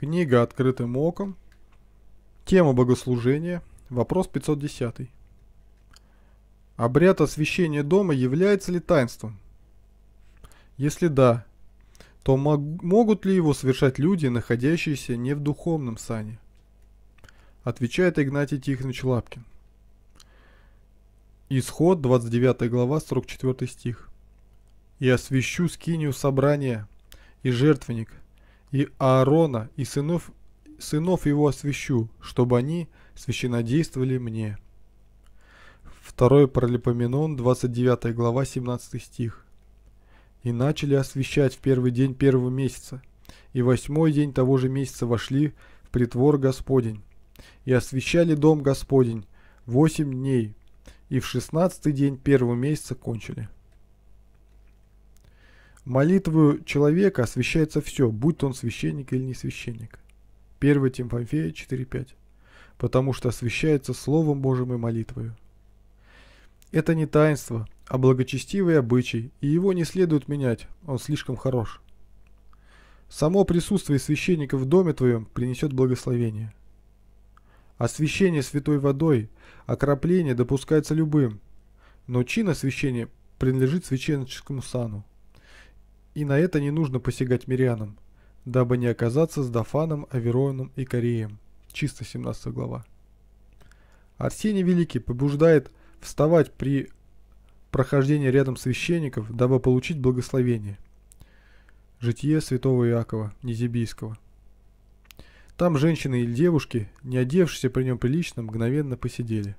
Книга «Открытым оком». Тема богослужения. Вопрос 510. Обряд освящения дома является ли таинством? Если да, то мог, могут ли его совершать люди, находящиеся не в духовном сане? Отвечает Игнатий Тихонович Лапкин. Исход, 29 глава, 44 стих. «И освящу скинию собрания, и жертвенник, и Аарона, и сынов, сынов его освящу, чтобы они священно действовали мне». 2 Паралипоменон, 29 глава, 17 стих. «И начали освящать в первый день первого месяца, и восьмой день того же месяца вошли в притвор Господень, и освящали дом Господень восемь дней, и в шестнадцатый день первого месяца кончили». Молитву человека освещается все, будь он священник или не священник. 1 Тимофея 4.5. Потому что освещается Словом Божьим и молитвою. Это не таинство, а благочестивый обычай, и его не следует менять, он слишком хорош. Само присутствие священника в доме твоем принесет благословение. Освящение святой водой, окропление допускается любым, но чин освящения принадлежит священническому сану. И на это не нужно посягать мирянам, дабы не оказаться с Дафаном, Авероном и Кореем. Чисто 17 глава. Арсений Великий побуждает вставать при прохождении рядом священников, дабы получить благословение. Житие святого Иакова Незибийского. Там женщины или девушки, не одевшиеся при нем прилично, мгновенно посидели.